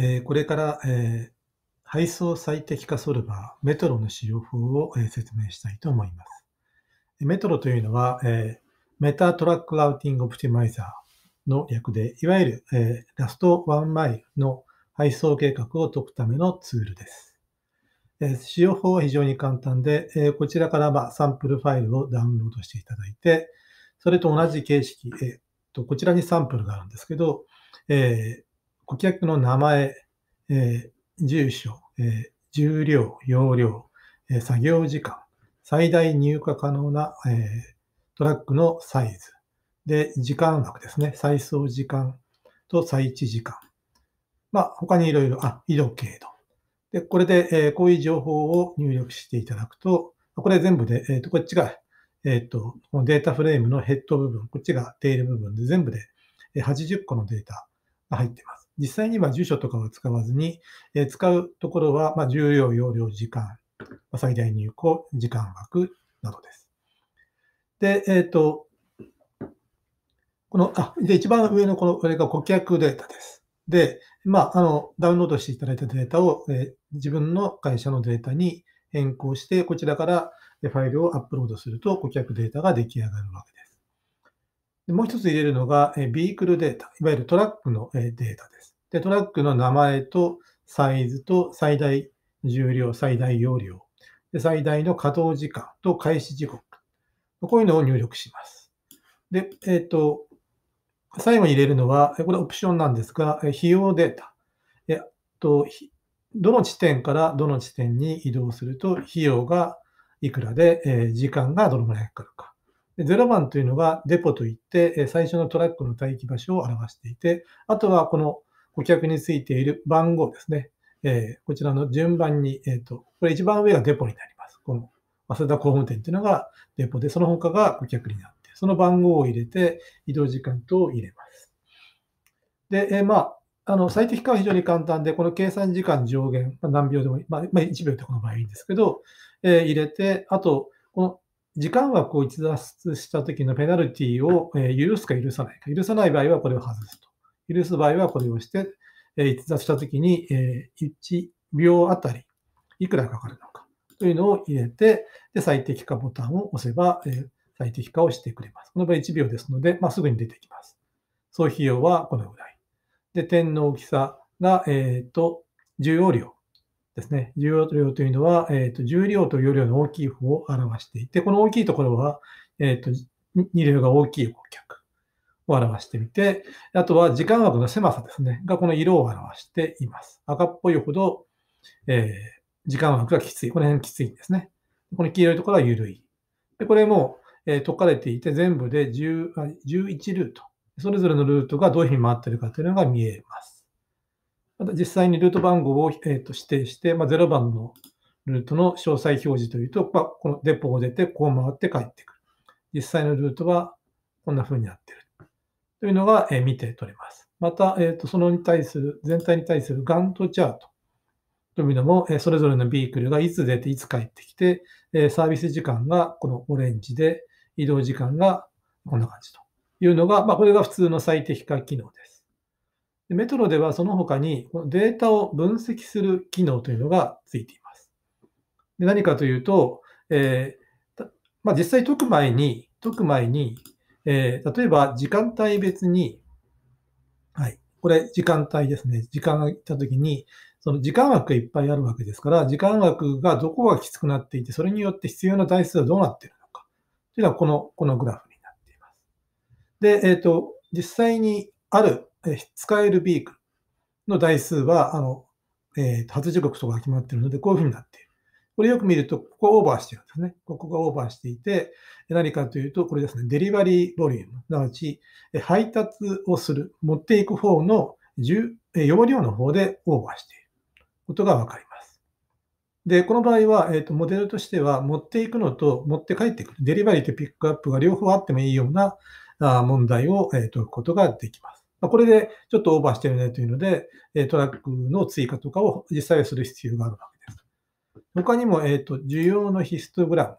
えー、これから、えー、配送最適化ソルバー、メトロの使用法を、えー、説明したいと思います。メトロというのは、えメタトラックラウティングオプティマイザーの略で、いわゆる、えラストワンマイルの配送計画を解くためのツールです。え使用法は非常に簡単で、えこちらから、まサンプルファイルをダウンロードしていただいて、それと同じ形式、えー、とこちらにサンプルがあるんですけど、え顧客の名前、えー、住所、えー、重量、容量、えー、作業時間、最大入荷可能な、えー、トラックのサイズ、で、時間枠ですね、再送時間と再置時間。まあ、他にいろいろ、あ、色系経度。で、これで、えー、こういう情報を入力していただくと、これ全部で、えっ、ー、と、こっちが、えっ、ー、と、このデータフレームのヘッド部分、こっちがテール部分で、全部で80個のデータが入っています。実際には住所とかは使わずに、え使うところは、ま重要容量、時間、ま最大入庫、時間枠などです。で、えっ、ー、と、この、あ、で、一番上のこの、これが顧客データです。で、まあ、あの、ダウンロードしていただいたデータを、え自分の会社のデータに変更して、こちらからファイルをアップロードすると顧客データが出来上がるわけです。もう一つ入れるのが、えビークルデータ、いわゆるトラックの、えデータです。で、トラックの名前とサイズと最大重量、最大容量、で最大の稼働時間と開始時刻。こういうのを入力します。で、えっ、ー、と、最後に入れるのは、これオプションなんですが、費用データ。えっと、どの地点からどの地点に移動すると費用がいくらで、時間がどのくらいかかるか。0番というのがデポといって、最初のトラックの待機場所を表していて、あとはこの顧客についている番号ですね。えこちらの順番に、えっ、と、これ一番上がデポになります。この早稲田工務店というのがデポで、その他が顧客になって、その番号を入れて移動時間等を入れます。で、えまあ、あの、最適化は非常に簡単で、この計算時間上限、まあ、何秒でも、まあ、1秒ってこの場合いいんですけど、えー、入れて、あと、この時間枠を逸脱した時のペナルティを許すか許さないか。許さない場合はこれを外すと。許す場合はこれをして、逸脱した時に1秒あたりいくらかかるのかというのを入れて、で最適化ボタンを押せば最適化をしてくれます。この場合1秒ですので、まあ、すぐに出てきます。総費用はこのぐらい。で、点の大きさが、えっ、ー、と、重要量。ですね。重量量というのは、えーと、重量と容量の大きい方を表していて、この大きいところは、えーと、2両が大きい顧客を表してみて、あとは時間枠の狭さですね、がこの色を表しています。赤っぽいほど、えー、時間枠がきつい。この辺きついんですね。この黄色いところは緩い。でこれも、えー、解かれていて、全部で10 11ルート。それぞれのルートがどういうふうに回ってるかというのが見えます。また実際にルート番号を、えー、と指定して、まあ、0番のルートの詳細表示というと、まあ、このデポを出て、こう回って帰ってくる。実際のルートはこんな風になってる。というのが、えー、見て取れます。また、えー、とそのに対する、全体に対するガントチャートというのも、えー、それぞれのビークルがいつ出て、いつ帰ってきて、えー、サービス時間がこのオレンジで、移動時間がこんな感じというのが、まあ、これが普通の最適化機能です。メトロではその他にデータを分析する機能というのがついています。で何かというと、えー、まあ、実際解く前に、解く前に、えー、例えば時間帯別に、はい、これ時間帯ですね。時間が来た時に、その時間枠がいっぱいあるわけですから、時間枠がどこがきつくなっていて、それによって必要な台数はどうなっているのか。というのはこの、このグラフになっています。で、えっ、ー、と、実際にある使えるビークの台数は、あの、えー、発時刻とかが決まっているので、こういうふうになっている。これよく見ると、ここオーバーしてるんですね。ここがオーバーしていて、何かというと、これですね、デリバリーボリューム、すなわち、配達をする、持っていく方の容量の方でオーバーしていることがわかります。で、この場合は、えーと、モデルとしては、持っていくのと持って帰ってくる、デリバリーとピックアップが両方あってもいいような問題を、えー、解くことができます。まあ、これでちょっとオーバーしてるねというので、えトラックの追加とかを実際はする必要があるわけです。他にも、えっ、と、需要のヒストグラム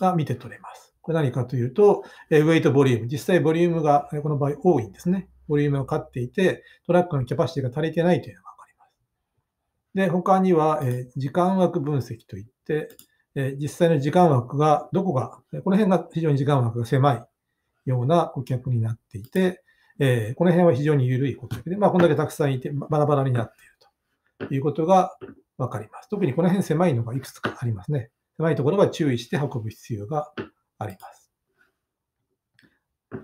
が見て取れます。これ何かというと、えウェイトボリューム。実際ボリュームがこの場合多いんですね。ボリュームを買っていて、トラックのキャパシティが足りてないというのがわかります。で、他には、え時間枠分析といって、え実際の時間枠が、どこが、この辺が非常に時間枠が狭いような顧客になっていて、えー、この辺は非常に緩いことで、まあ、こんだけたくさんいて、バラバラになっているということが分かります。特にこの辺狭いのがいくつかありますね。狭いところは注意して運ぶ必要があります。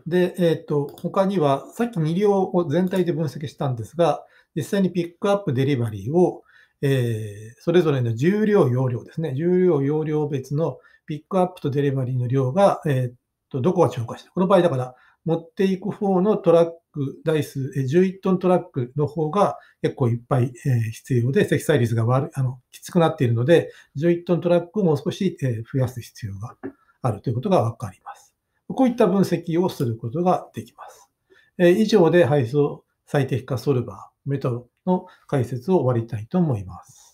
で、えっ、ー、と、他には、さっき2両を全体で分析したんですが、実際にピックアップ、デリバリーを、えー、それぞれの重量、容量ですね。重量、容量別のピックアップとデリバリーの量が、えっ、ー、と、どこが超過してこの場合だから、持っていく方のトラック、台数、11トントラックの方が結構いっぱい、え必要で、積載率が悪あのきつくなっているので、11トントラックをもう少し、え増やす必要があるということがわかります。こういった分析をすることができます。え以上で配送最適化ソルバー、メトロの解説を終わりたいと思います。